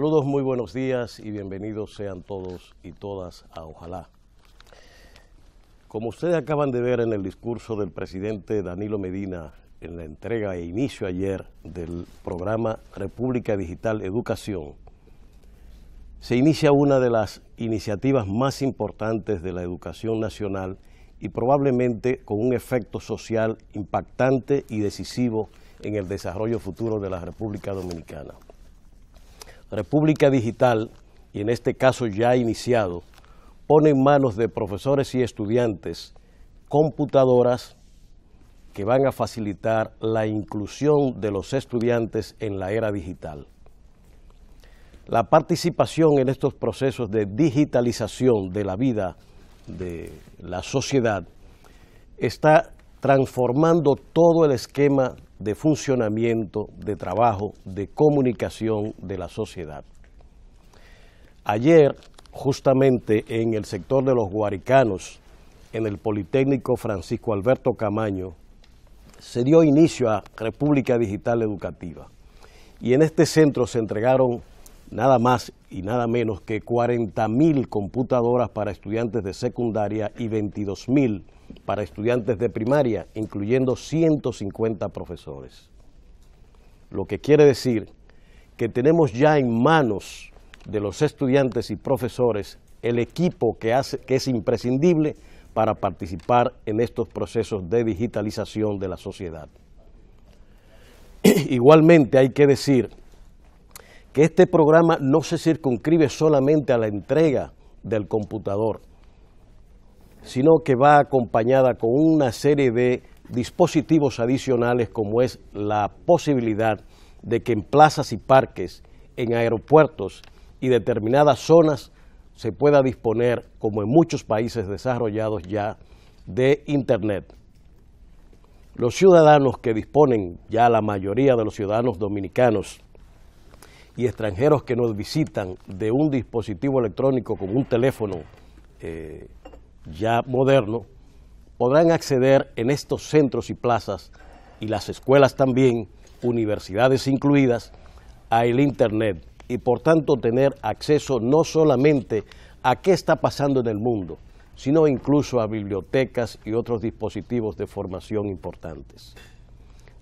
Saludos, muy buenos días y bienvenidos sean todos y todas a Ojalá. Como ustedes acaban de ver en el discurso del presidente Danilo Medina en la entrega e inicio ayer del programa República Digital Educación, se inicia una de las iniciativas más importantes de la educación nacional y probablemente con un efecto social impactante y decisivo en el desarrollo futuro de la República Dominicana. República Digital, y en este caso ya iniciado, pone en manos de profesores y estudiantes computadoras que van a facilitar la inclusión de los estudiantes en la era digital. La participación en estos procesos de digitalización de la vida de la sociedad está transformando todo el esquema de funcionamiento, de trabajo, de comunicación de la sociedad. Ayer, justamente en el sector de los guaricanos, en el Politécnico Francisco Alberto Camaño, se dio inicio a República Digital Educativa. Y en este centro se entregaron nada más y nada menos que 40.000 computadoras para estudiantes de secundaria y 22.000 para estudiantes de primaria, incluyendo 150 profesores. Lo que quiere decir que tenemos ya en manos de los estudiantes y profesores el equipo que, hace, que es imprescindible para participar en estos procesos de digitalización de la sociedad. Igualmente hay que decir que este programa no se circunscribe solamente a la entrega del computador, sino que va acompañada con una serie de dispositivos adicionales como es la posibilidad de que en plazas y parques, en aeropuertos y determinadas zonas se pueda disponer, como en muchos países desarrollados ya, de Internet. Los ciudadanos que disponen, ya la mayoría de los ciudadanos dominicanos, y extranjeros que nos visitan de un dispositivo electrónico con un teléfono eh, ya moderno, podrán acceder en estos centros y plazas y las escuelas también, universidades incluidas, a el Internet y por tanto tener acceso no solamente a qué está pasando en el mundo, sino incluso a bibliotecas y otros dispositivos de formación importantes.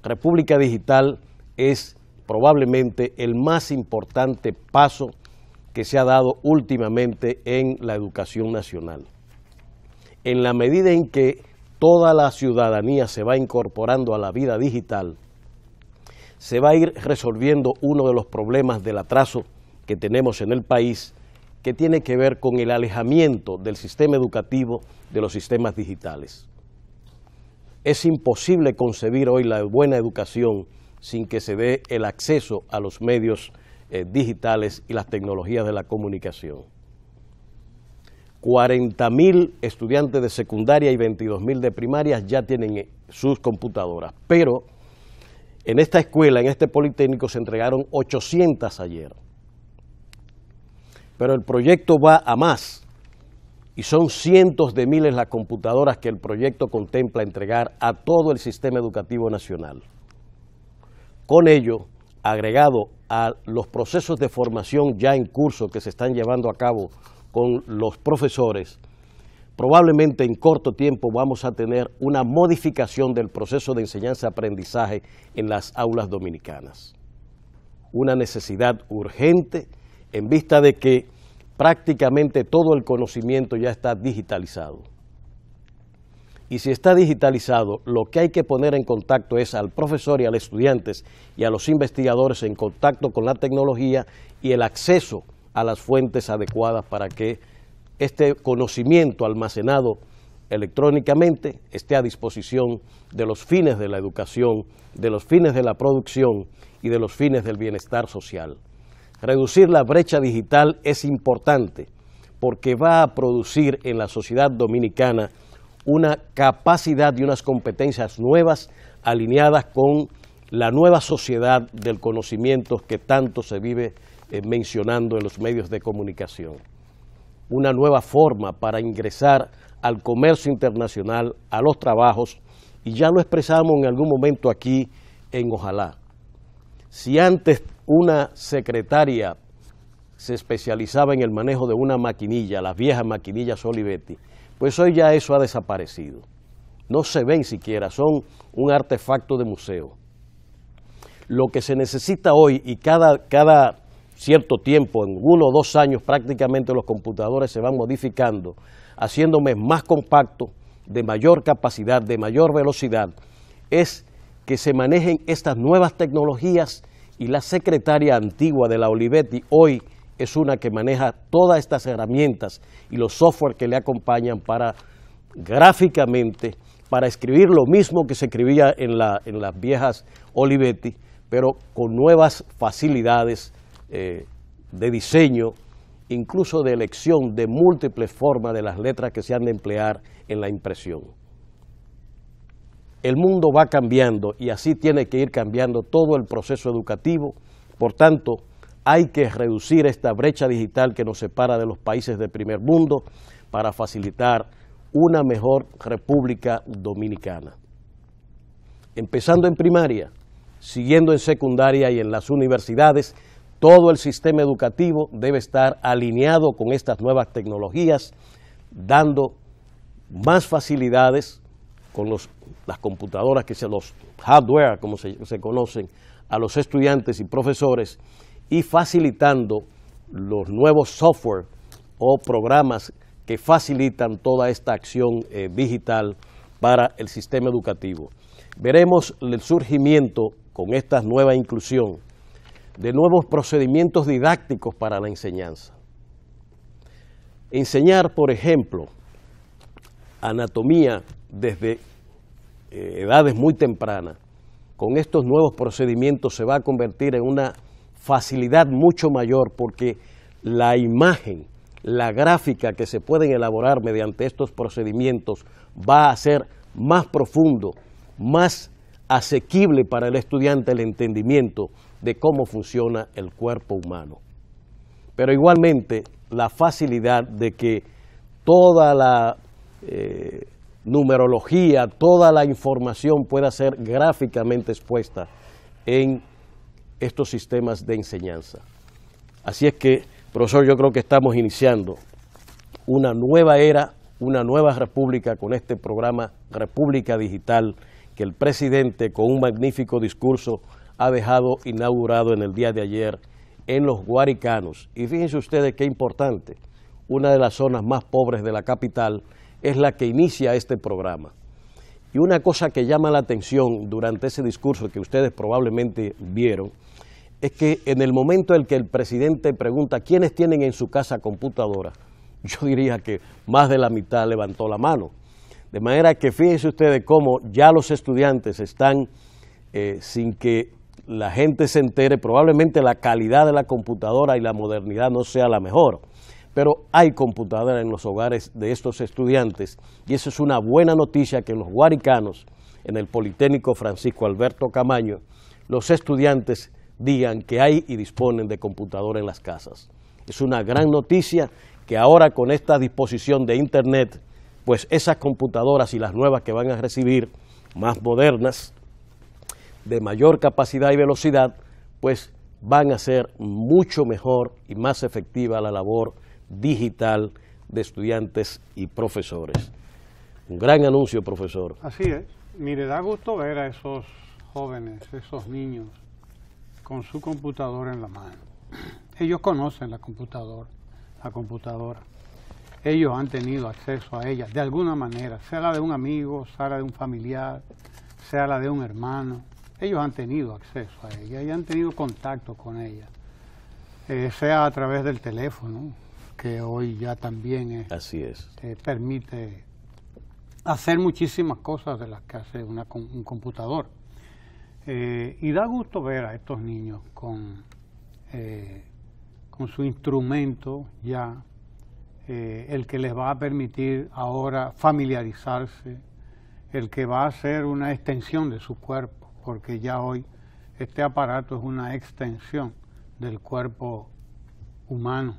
República Digital es probablemente el más importante paso que se ha dado últimamente en la educación nacional. En la medida en que toda la ciudadanía se va incorporando a la vida digital, se va a ir resolviendo uno de los problemas del atraso que tenemos en el país, que tiene que ver con el alejamiento del sistema educativo de los sistemas digitales. Es imposible concebir hoy la buena educación sin que se dé el acceso a los medios eh, digitales y las tecnologías de la comunicación. 40.000 estudiantes de secundaria y 22.000 de primaria ya tienen eh, sus computadoras, pero en esta escuela, en este Politécnico, se entregaron 800 ayer. Pero el proyecto va a más y son cientos de miles las computadoras que el proyecto contempla entregar a todo el sistema educativo nacional. Con ello, agregado a los procesos de formación ya en curso que se están llevando a cabo con los profesores, probablemente en corto tiempo vamos a tener una modificación del proceso de enseñanza-aprendizaje en las aulas dominicanas. Una necesidad urgente en vista de que prácticamente todo el conocimiento ya está digitalizado. Y si está digitalizado, lo que hay que poner en contacto es al profesor y a los estudiantes y a los investigadores en contacto con la tecnología y el acceso a las fuentes adecuadas para que este conocimiento almacenado electrónicamente esté a disposición de los fines de la educación, de los fines de la producción y de los fines del bienestar social. Reducir la brecha digital es importante porque va a producir en la sociedad dominicana una capacidad y unas competencias nuevas alineadas con la nueva sociedad del conocimiento que tanto se vive eh, mencionando en los medios de comunicación. Una nueva forma para ingresar al comercio internacional, a los trabajos, y ya lo expresamos en algún momento aquí en Ojalá. Si antes una secretaria se especializaba en el manejo de una maquinilla, las viejas maquinillas Olivetti, pues hoy ya eso ha desaparecido. No se ven siquiera, son un artefacto de museo. Lo que se necesita hoy y cada, cada cierto tiempo, en uno o dos años prácticamente los computadores se van modificando, haciéndome más compacto, de mayor capacidad, de mayor velocidad, es que se manejen estas nuevas tecnologías y la secretaria antigua de la Olivetti hoy es una que maneja todas estas herramientas y los software que le acompañan para gráficamente, para escribir lo mismo que se escribía en, las viejas Olivetti, pero con nuevas facilidades eh, de diseño, incluso de elección de múltiples formas de las letras que se han de emplear en la impresión. El mundo va cambiando y así tiene que ir cambiando todo el proceso educativo, por tanto, hay que reducir esta brecha digital que nos separa de los países de primer mundo para facilitar una mejor República Dominicana. Empezando en primaria, siguiendo en secundaria y en las universidades, todo el sistema educativo debe estar alineado con estas nuevas tecnologías, dando más facilidades con las computadoras, que se los hardware, como se conocen, a los estudiantes y profesores y facilitando los nuevos software o programas que facilitan toda esta acción eh, digital para el sistema educativo. Veremos el surgimiento con esta nueva inclusión de nuevos procedimientos didácticos para la enseñanza. Enseñar, por ejemplo, anatomía desde eh, edades muy tempranas, con estos nuevos procedimientos se va a convertir en una facilidad mucho mayor porque la imagen, la gráfica que se pueden elaborar mediante estos procedimientos va a ser más profundo, más asequible para el estudiante el entendimiento de cómo funciona el cuerpo humano. Pero igualmente la facilidad de que toda la eh, numerología, toda la información pueda ser gráficamente expuesta en estos sistemas de enseñanza. Así es que, profesor, yo creo que estamos iniciando una nueva era, una nueva república con este programa República Digital que el presidente con un magnífico discurso ha dejado inaugurado en el día de ayer en los Guaricanos. Y fíjense ustedes qué importante, una de las zonas más pobres de la capital es la que inicia este programa. Y una cosa que llama la atención durante ese discurso que ustedes probablemente vieron, es que en el momento en que el presidente pregunta quiénes tienen en su casa computadora, yo diría que más de la mitad levantó la mano. De manera que fíjense ustedes cómo ya los estudiantes están, eh, sin que la gente se entere, probablemente la calidad de la computadora y la modernidad no sea la mejor pero hay computadora en los hogares de estos estudiantes y eso es una buena noticia que los guaricanos, en el Politécnico Francisco Alberto Camaño, los estudiantes digan que hay y disponen de computadora en las casas. Es una gran noticia que ahora con esta disposición de Internet, pues esas computadoras y las nuevas que van a recibir, más modernas, de mayor capacidad y velocidad, pues van a ser mucho mejor y más efectiva la labor digital de estudiantes y profesores. Un gran anuncio, profesor. Así es. Mire, da gusto ver a esos jóvenes, esos niños, con su computadora en la mano. Ellos conocen la computadora, la computadora. Ellos han tenido acceso a ella de alguna manera, sea la de un amigo, sea la de un familiar, sea la de un hermano. Ellos han tenido acceso a ella y han tenido contacto con ella, eh, sea a través del teléfono, que hoy ya también es, eh, Así es. permite hacer muchísimas cosas de las que hace una, un computador. Eh, y da gusto ver a estos niños con, eh, con su instrumento ya, el que les va a permitir ahora familiarizarse, el que va a ser una extensión de su cuerpo, porque ya hoy este aparato es una extensión del cuerpo humano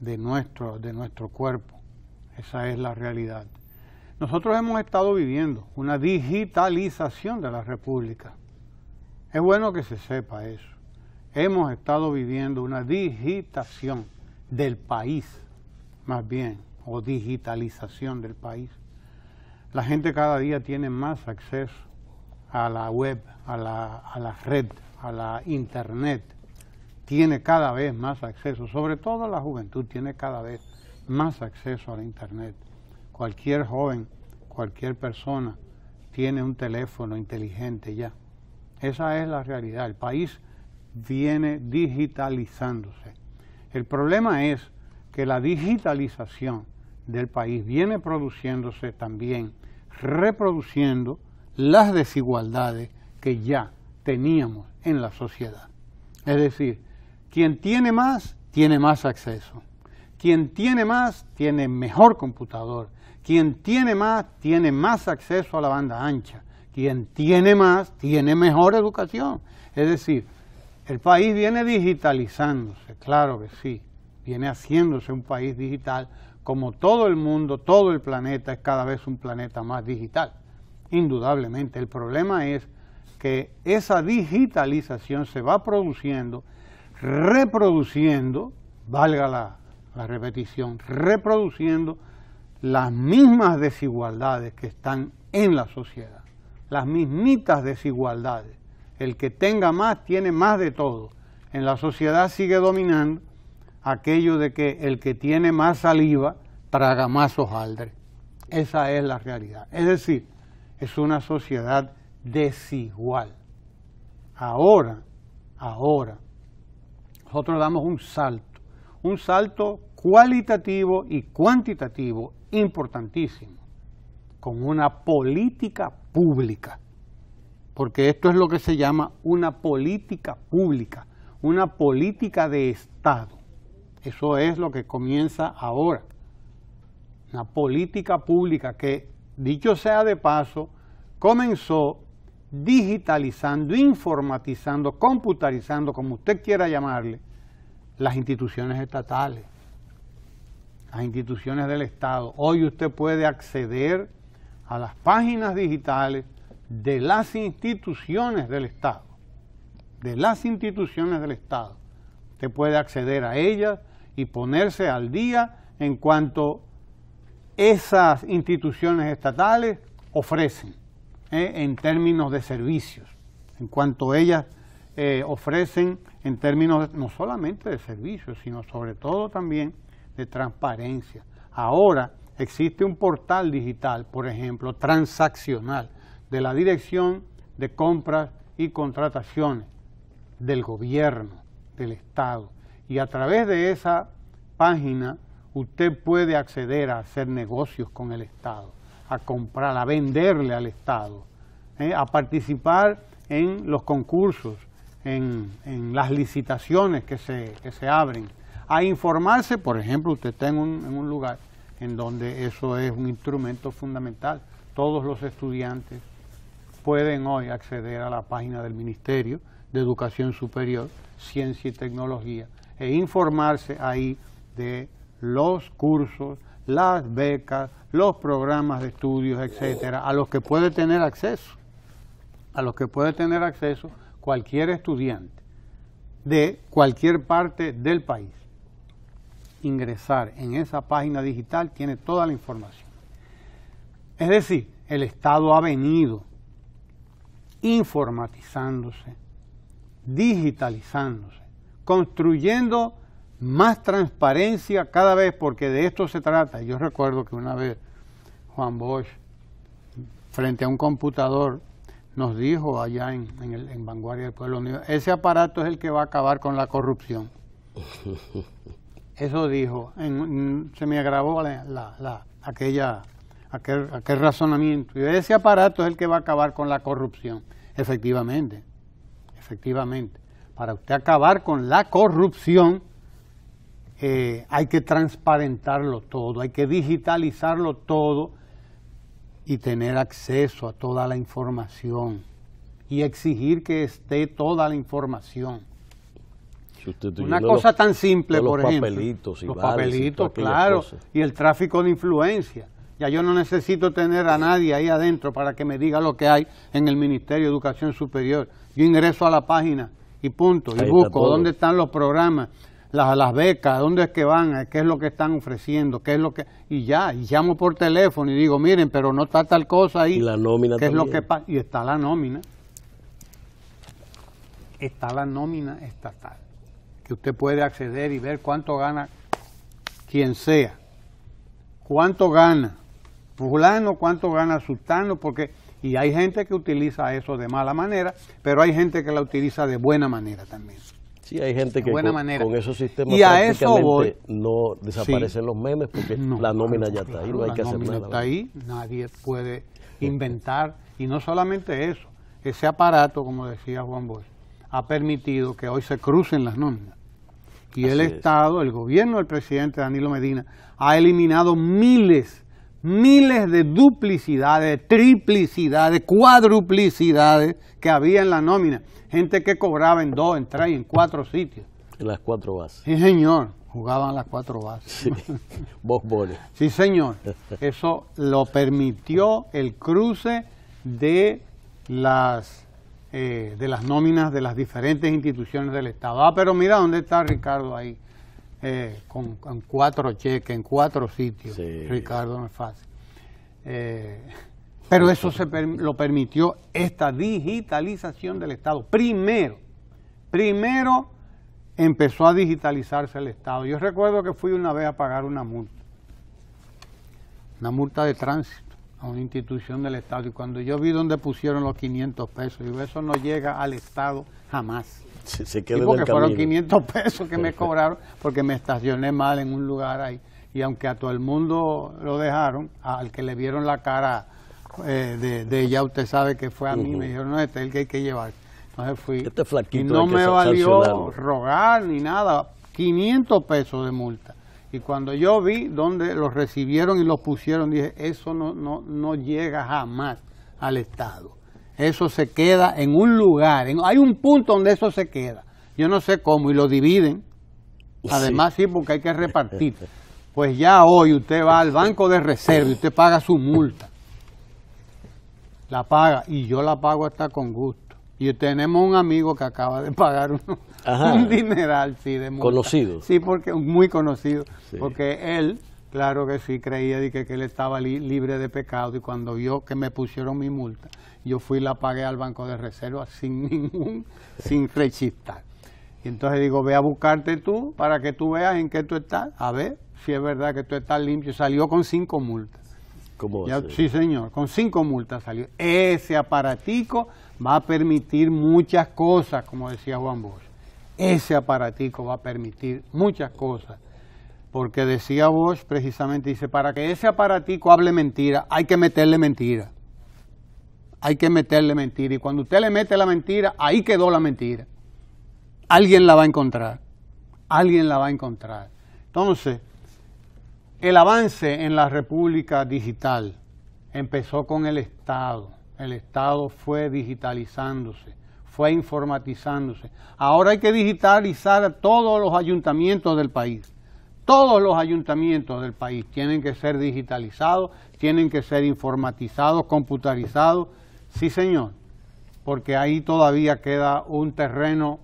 de nuestro, de nuestro cuerpo. Esa es la realidad. Nosotros hemos estado viviendo una digitalización de la República. Es bueno que se sepa eso. Hemos estado viviendo una digitación del país, más bien, o digitalización del país. La gente cada día tiene más acceso a la web, a la, a la red, a la internet tiene cada vez más acceso, sobre todo la juventud tiene cada vez más acceso a la Internet. Cualquier joven, cualquier persona tiene un teléfono inteligente ya. Esa es la realidad. El país viene digitalizándose. El problema es que la digitalización del país viene produciéndose también, reproduciendo las desigualdades que ya teníamos en la sociedad. Es decir, quien tiene más, tiene más acceso. Quien tiene más, tiene mejor computador. Quien tiene más, tiene más acceso a la banda ancha. Quien tiene más, tiene mejor educación. Es decir, el país viene digitalizándose, claro que sí. Viene haciéndose un país digital, como todo el mundo, todo el planeta es cada vez un planeta más digital. Indudablemente, el problema es que esa digitalización se va produciendo reproduciendo, valga la, repetición, reproduciendo las mismas desigualdades que están en la sociedad, las mismitas desigualdades. El que tenga más tiene más de todo. En la sociedad sigue dominando aquello de que el que tiene más saliva traga más hojaldre. Esa es la realidad. Es decir, es una sociedad desigual. Ahora, ahora, nosotros damos un salto, un salto cualitativo y cuantitativo importantísimo, con una política pública, porque esto es lo que se llama una política pública, una política de Estado. Eso es lo que comienza ahora, una política pública que, dicho sea de paso, comenzó digitalizando, informatizando, computarizando, como usted quiera llamarle, las instituciones estatales, las instituciones del Estado. Hoy usted puede acceder a las páginas digitales de las instituciones del Estado, de las instituciones del Estado. Usted puede acceder a ellas y ponerse al día en cuanto esas instituciones estatales ofrecen. ¿eh? en términos de servicios, en cuanto ellas eh, ofrecen en términos no solamente de servicios, sino sobre todo también de transparencia. Ahora existe un portal digital, por ejemplo, transaccional, de la Dirección de Compras y Contrataciones del gobierno, del Estado. Y a través de esa página usted puede acceder a hacer negocios con el Estado a comprar, a venderle al Estado, ¿eh? a participar en los concursos, en, las licitaciones que se, que se, abren, a informarse, por ejemplo, usted está un, en un lugar en donde eso es un instrumento fundamental. Todos los estudiantes pueden hoy acceder a la página del Ministerio de Educación Superior, Ciencia y Tecnología e informarse ahí de los cursos, las becas, los programas de estudios, etcétera, a los que puede tener acceso, a los que puede tener acceso cualquier estudiante de cualquier parte del país. Ingresar en esa página digital tiene toda la información. Es decir, el Estado ha venido informatizándose, digitalizándose, construyendo más transparencia cada vez, porque de esto se trata. Yo recuerdo que una vez Juan Bosch, frente a un computador, nos dijo allá en, en, Vanguardia del Pueblo Unido, ese aparato es el que va a acabar con la corrupción. Eso dijo, se me agravó la, aquella, aquel, aquel razonamiento. Ese aparato es el que va a acabar con la corrupción. Efectivamente, efectivamente. Para usted acabar con la corrupción, eh, hay que transparentarlo todo, hay que digitalizarlo todo y tener acceso a toda la información y exigir que esté toda la información. Una cosa tan simple, por ejemplo, papelitos los papelitos, claro, y el tráfico de influencia. Ya yo no necesito tener a nadie ahí adentro para que me diga lo que hay en el Ministerio de Educación Superior. Yo ingreso a la página y punto, y busco dónde están los programas, las, las becas, dónde es que van, eh, qué es lo que están ofreciendo, qué es lo que... Y ya, y llamo por teléfono y digo, miren, pero no está tal cosa ahí. Y la nómina ¿qué Es lo que pasa? Y está la nómina. Está la nómina estatal, que usted puede acceder y ver cuánto gana quien sea. ¿Cuánto gana? fulano, cuánto gana sultano, porque, y hay gente que utiliza eso de mala manera, pero hay gente que la utiliza de buena manera también. Sí, hay gente que con, esos sistemas prácticamente no desaparecen los memes porque la nómina ya está ahí, no hay que hacer nada. está ahí, nadie puede inventar. Y no solamente eso, ese aparato, como decía Juan Bosch, ha permitido que hoy se crucen las nóminas. Y el Estado, el gobierno del presidente Danilo Medina, ha eliminado miles miles de duplicidades, triplicidades, cuadruplicidades que había en la nómina. Gente que cobraba en dos, en tres, en cuatro sitios. En las cuatro bases. Sí, señor. Jugaban las cuatro bases. Sí, boles. Sí, señor. Eso lo permitió el cruce de las, eh, de las nóminas de las diferentes instituciones del Estado. Ah, pero mira dónde está Ricardo ahí. Eh, con, cuatro cheques, en cuatro sitios, Ricardo, no es fácil. Eh, pero eso se lo permitió esta digitalización del Estado. Primero, primero empezó a digitalizarse el Estado. Yo recuerdo que fui una vez a pagar una multa, una multa de tránsito a una institución del Estado. Y cuando yo vi dónde pusieron los 500 pesos, digo, eso no llega al Estado jamás porque fueron 500 pesos que me cobraron porque me estacioné mal en un lugar ahí. Y aunque a todo el mundo lo dejaron, al que le vieron la cara eh, de, ella ya usted sabe que fue a mí, me dijeron, no, este es el que hay que llevar. Entonces fui. Este y no me valió rogar ni nada, 500 pesos de multa. Y cuando yo vi dónde los recibieron y los pusieron, dije, eso no, no, no llega jamás al Estado eso se queda en un lugar. hay un punto donde eso se queda. Yo no sé cómo, y lo dividen. Además, sí, porque hay que repartir. Pues ya hoy usted va al banco de reserva y usted paga su multa. La paga, y yo la pago hasta con gusto. Y tenemos un amigo que acaba de pagar un dineral, sí, de multa. Conocido. Sí, porque muy conocido, porque él Claro que sí, creía que, él estaba libre de pecado y cuando vio que me pusieron mi multa, yo fui y la pagué al banco de reserva sin ningún, sin rechistar. Y entonces digo, ve a buscarte tú para que tú veas en qué tú estás, a ver si es verdad que tú estás limpio. Salió con cinco multas. ¿Cómo sí, señor, con cinco multas salió. Ese aparatico va a permitir muchas cosas, como decía Juan Bosch. Ese aparatico va a permitir muchas cosas porque decía Bosch precisamente, dice, para que ese aparatico hable mentira, hay que meterle mentira. Hay que meterle mentira. Y cuando usted le mete la mentira, ahí quedó la mentira. Alguien la va a encontrar. Alguien la va a encontrar. Entonces, el avance en la República Digital empezó con el Estado. El Estado fue digitalizándose, fue informatizándose. Ahora hay que digitalizar a todos los ayuntamientos del país todos los ayuntamientos del país tienen que ser digitalizados, tienen que ser informatizados, computarizados. Sí, señor, porque ahí todavía queda un terreno,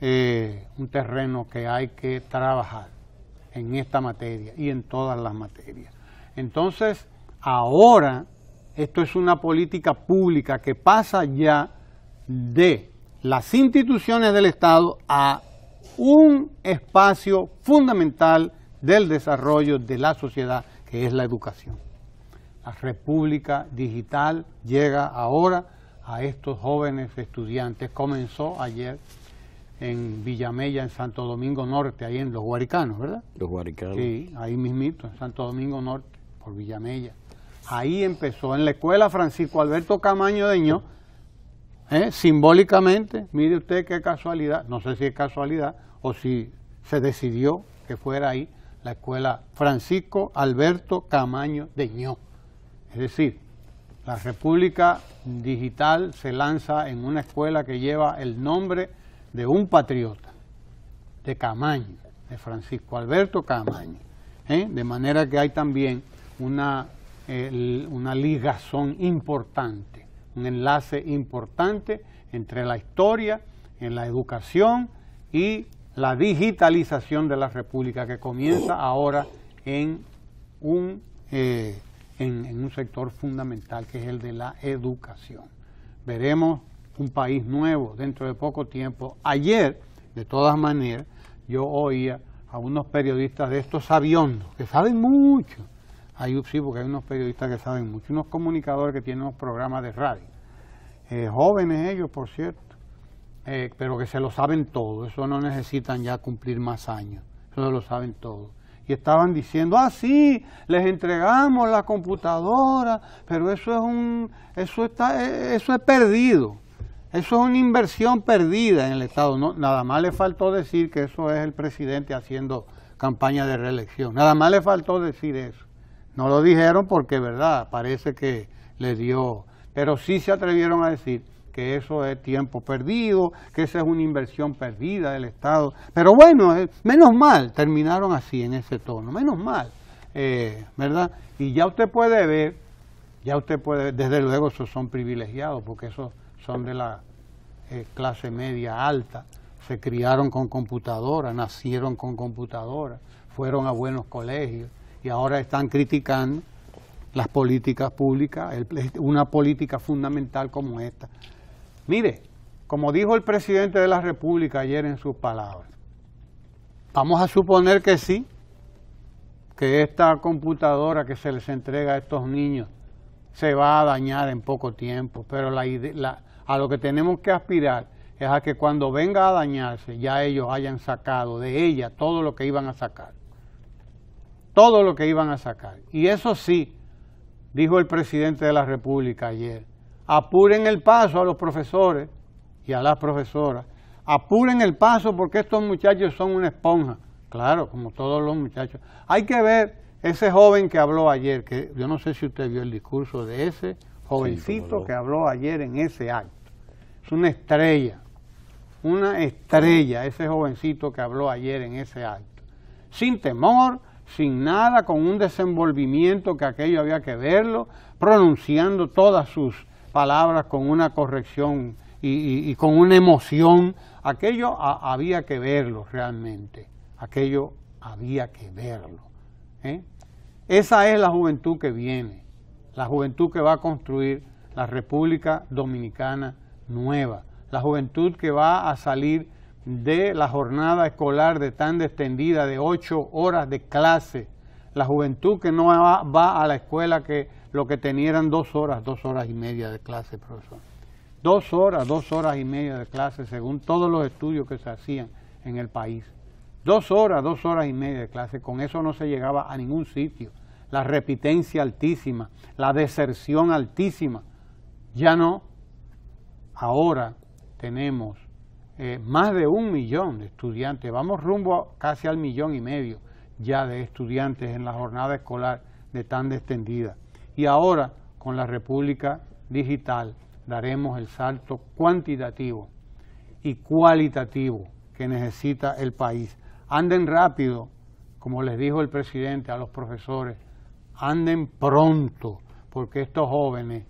eh, un terreno que hay que trabajar en esta materia y en todas las materias. Entonces, ahora esto es una política pública que pasa ya de las instituciones del Estado a un espacio fundamental del desarrollo de la sociedad, que es la educación. La República Digital llega ahora a estos jóvenes estudiantes. Comenzó ayer en Villamella, en Santo Domingo Norte, ahí en Los Guaricanos, ¿verdad? Los Guaricanos. Sí, ahí mismito, en Santo Domingo Norte, por Villamella. Ahí empezó, en la escuela Francisco Alberto Camaño Deño, ¿eh? simbólicamente, mire usted qué casualidad, no sé si es casualidad o si se decidió que fuera ahí, la escuela Francisco Alberto Camaño de Ño. Es decir, la República Digital se lanza en una escuela que lleva el nombre de un patriota, de Camaño, de Francisco Alberto Camaño. ¿eh? De manera que hay también una, una ligazón importante, un enlace importante entre la historia, en la educación y la digitalización de la República que comienza oh. ahora en un, eh, en, un sector fundamental que es el de la educación. Veremos un país nuevo dentro de poco tiempo. Ayer, de todas maneras, yo oía a unos periodistas de estos sabiondos, que saben mucho. Hay, sí, porque hay unos periodistas que saben mucho, unos comunicadores que tienen unos programas de radio. Eh, jóvenes ellos, por cierto. Eh, pero que se lo saben todo, eso no necesitan ya cumplir más años, eso lo saben todo. Y estaban diciendo, ah, sí, les entregamos la computadora, pero eso es un, eso está, e, eso es perdido, eso es una inversión perdida en el Estado. No, nada más le faltó decir que eso es el presidente haciendo campaña de reelección. Nada más le faltó decir eso. No lo dijeron porque, verdad, parece que le dio, pero sí se atrevieron a decir, que eso es tiempo perdido, que esa es una inversión perdida del Estado. Pero bueno, eh, menos mal, terminaron así en ese tono, menos mal, eh, ¿verdad? Y ya usted puede ver, ya usted puede, desde luego esos son privilegiados, porque esos son de la eh, clase media alta, se criaron con computadoras, nacieron con computadoras, fueron a buenos colegios y ahora están criticando las políticas públicas, una política fundamental como esta. Mire, como dijo el presidente de la República ayer en sus palabras, vamos a suponer que sí, que esta computadora que se les entrega a estos niños se va a dañar en poco tiempo, pero a lo que tenemos que aspirar es a que cuando venga a dañarse ya ellos hayan sacado de ella todo lo que iban a sacar, todo lo que iban a sacar. Y eso sí, dijo el presidente de la República ayer, apuren el paso a los profesores y a las profesoras. Apuren el paso porque estos muchachos son una esponja. Claro, como todos los muchachos. Hay que ver ese joven que habló ayer, que yo no sé si usted vio el discurso de ese jovencito que habló ayer en ese acto. Es una estrella, una estrella, ese jovencito que habló ayer en ese acto. Sin temor, sin nada, con un desenvolvimiento que aquello había que verlo, pronunciando todas sus palabras, con una corrección y, con una emoción. Aquello había que verlo realmente, aquello había que verlo. ¿eh? Esa es la juventud que viene, la juventud que va a construir la República Dominicana nueva, la juventud que va a salir de la jornada escolar de tan extendida de ocho horas de clase, la juventud que no va, va a la escuela que lo que tenían eran dos horas, dos horas y media de clase, profesor. Dos horas, dos horas y media de clase, según todos los estudios que se hacían en el país. Dos horas, dos horas y media de clase, con eso no se llegaba a ningún sitio. La repitencia altísima, la deserción altísima. Ya no. Ahora tenemos eh, más de un millón de estudiantes, vamos rumbo casi al millón y medio ya de estudiantes en la jornada escolar de tan extendida y ahora con la República Digital daremos el salto cuantitativo y cualitativo que necesita el país. Anden rápido, como les dijo el presidente a los profesores, anden pronto, porque estos jóvenes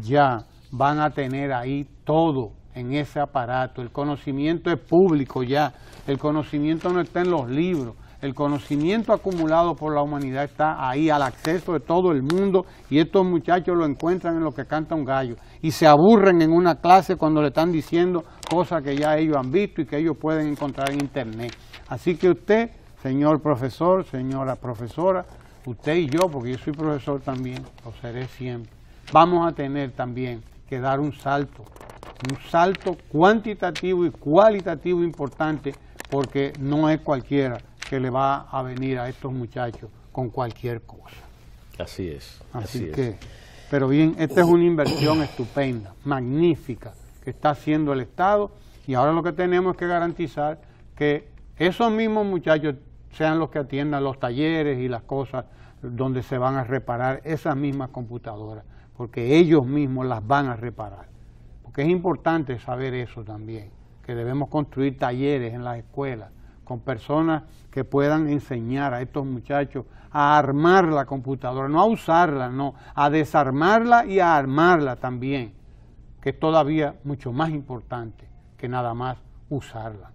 ya van a tener ahí todo en ese aparato. El conocimiento es público ya, el conocimiento no está en los libros, el conocimiento acumulado por la humanidad está ahí al acceso de todo el mundo y estos muchachos lo encuentran en lo que canta un gallo y se aburren en una clase cuando le están diciendo cosas que ya ellos han visto y que ellos pueden encontrar en internet. Así que usted, señor profesor, señora profesora, usted y yo, porque yo soy profesor también, lo seré siempre, vamos a tener también que dar un salto, un salto cuantitativo y cualitativo importante porque no es cualquiera que le va a venir a estos muchachos con cualquier cosa. Así es. Así, que, es. pero bien, esta es una inversión estupenda, magnífica, que está haciendo el Estado y ahora lo que tenemos es que garantizar que esos mismos muchachos sean los que atiendan los talleres y las cosas donde se van a reparar esas mismas computadoras, porque ellos mismos las van a reparar. Porque es importante saber eso también, que debemos construir talleres en las escuelas con personas que puedan enseñar a estos muchachos a armar la computadora, no a usarla, no, a desarmarla y a armarla también, que es todavía mucho más importante que nada más usarla.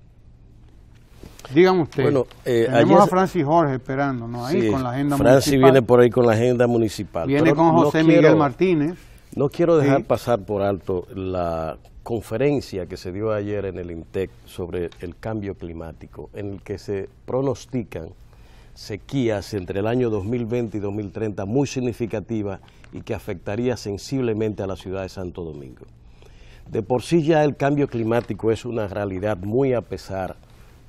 Digan ustedes, eh, tenemos a Francis Jorge esperándonos ahí con la agenda municipal. Francis viene por ahí con la agenda municipal. Viene con José Miguel Martínez. No quiero dejar pasar por alto la conferencia que se dio ayer en el INTEC sobre el cambio climático, en el que se pronostican sequías entre el año 2020 y 2030 muy significativas y que afectaría sensiblemente a la ciudad de Santo Domingo. De por sí ya el cambio climático es una realidad muy a pesar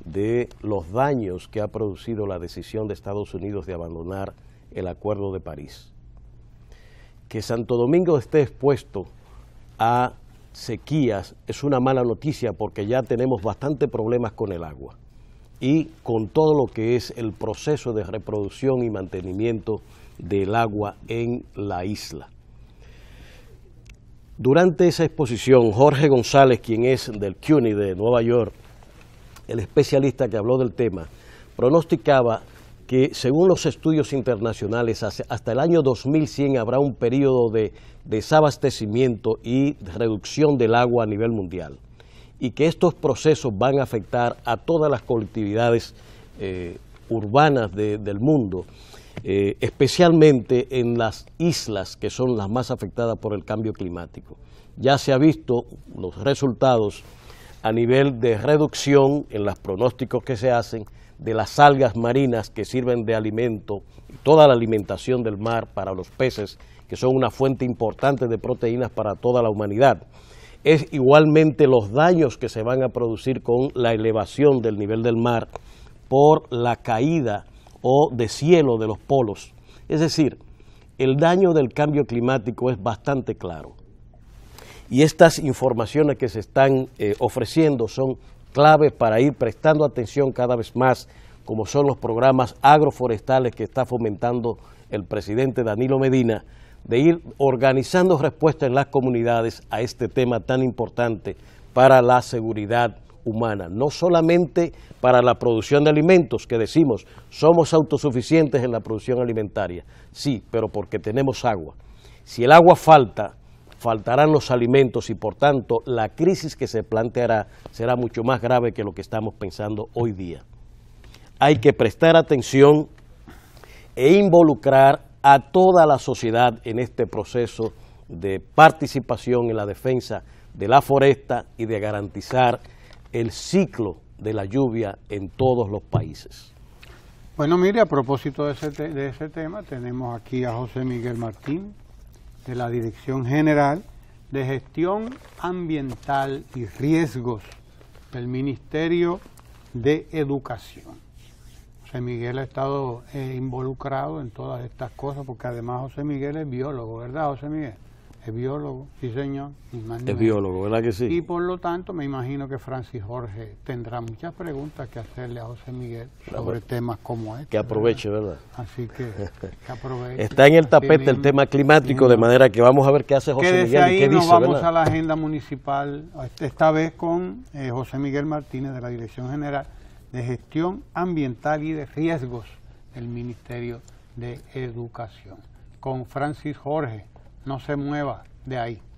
de los daños que ha producido la decisión de Estados Unidos de abandonar el Acuerdo de París. Que Santo Domingo esté expuesto a sequías es una mala noticia porque ya tenemos bastantes problemas con el agua y con todo lo que es el proceso de reproducción y mantenimiento del agua en la isla. Durante esa exposición, Jorge González, quien es del CUNY de Nueva York, el especialista que habló del tema, pronosticaba que según los estudios internacionales, hasta el año 2100 habrá un periodo de desabastecimiento y reducción del agua a nivel mundial, y que estos procesos van a afectar a todas las colectividades eh, urbanas del mundo, eh, especialmente en las islas que son las más afectadas por el cambio climático. Ya se ha visto los resultados a nivel de reducción en los pronósticos que se hacen de las algas marinas que sirven de alimento, toda la alimentación del mar para los peces, que son una fuente importante de proteínas para toda la humanidad. Es igualmente los daños que se van a producir con la elevación del nivel del mar por la caída o deshielo de los polos. Es decir, el daño del cambio climático es bastante claro y estas informaciones que se están eh, ofreciendo son claves para ir prestando atención cada vez más, como son los programas agroforestales que está fomentando el presidente Danilo Medina, de ir organizando respuestas en las comunidades a este tema tan importante para la seguridad humana, no solamente para la producción de alimentos, que decimos somos autosuficientes en la producción alimentaria, sí, pero porque tenemos agua. Si el agua falta, faltarán los alimentos y por tanto la crisis que se planteará será mucho más grave que lo que estamos pensando hoy día. Hay que prestar atención e involucrar a toda la sociedad en este proceso de participación en la defensa de la foresta y de garantizar el ciclo de la lluvia en todos los países. Bueno, mire, a propósito de ese, de ese tema, tenemos aquí a José Miguel Martín, de la Dirección General de Gestión Ambiental y Riesgos del Ministerio de Educación. José Miguel ha estado eh, involucrado en todas estas cosas porque además José Miguel es biólogo, ¿verdad José Miguel? Es biólogo, sí señor. Es biólogo, ¿verdad que sí? Y por lo tanto me imagino que Francis Jorge tendrá muchas preguntas que hacerle a José Miguel sobre temas como este. Que aproveche, ¿verdad? Así que, que, aproveche. Está en el tapete el tema climático, de manera que vamos a ver qué hace José Miguel ahí y qué nos vamos a la agenda municipal, este, esta vez con eh, José Miguel Martínez de la Dirección General de Gestión Ambiental y de Riesgos del Ministerio de Educación. Con Francis Jorge no se mueva de ahí.